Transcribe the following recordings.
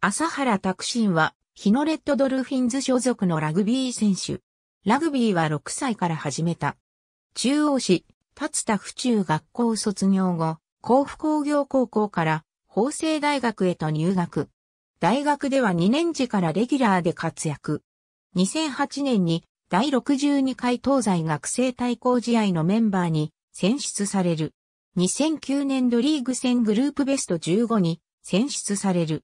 朝原拓真は、日野レッドドルフィンズ所属のラグビー選手。ラグビーは6歳から始めた。中央市、立田府中学校卒業後、甲府工業高校から法政大学へと入学。大学では2年時からレギュラーで活躍。2008年に第62回東西学生対抗試合のメンバーに選出される。2009年度リーグ戦グループベスト15に選出される。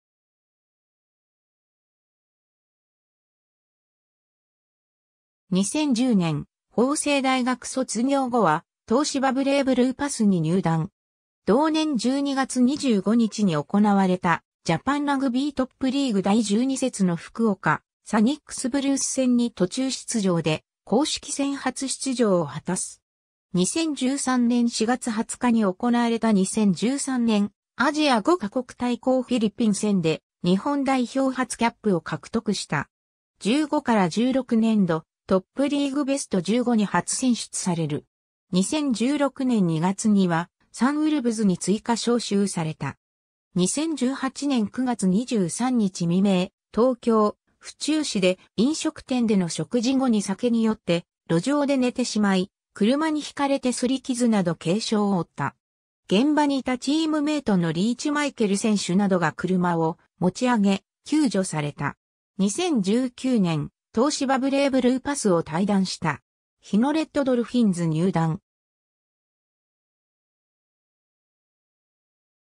2010年、法政大学卒業後は、東芝ブレイブルーパスに入団。同年12月25日に行われた、ジャパンラグビートップリーグ第12節の福岡、サニックスブルース戦に途中出場で、公式戦初出場を果たす。2013年4月20日に行われた2013年、アジア5カ国対抗フィリピン戦で、日本代表初キャップを獲得した。15から16年度、トップリーグベスト15に初選出される。2016年2月には、サンウルブズに追加招集された。2018年9月23日未明、東京、府中市で飲食店での食事後に酒によって路上で寝てしまい、車にひかれて擦り傷など軽傷を負った。現場にいたチームメイトのリーチマイケル選手などが車を持ち上げ、救助された。2019年東芝ブレイブルーパスを退団した。日野レッドドルフィンズ入団。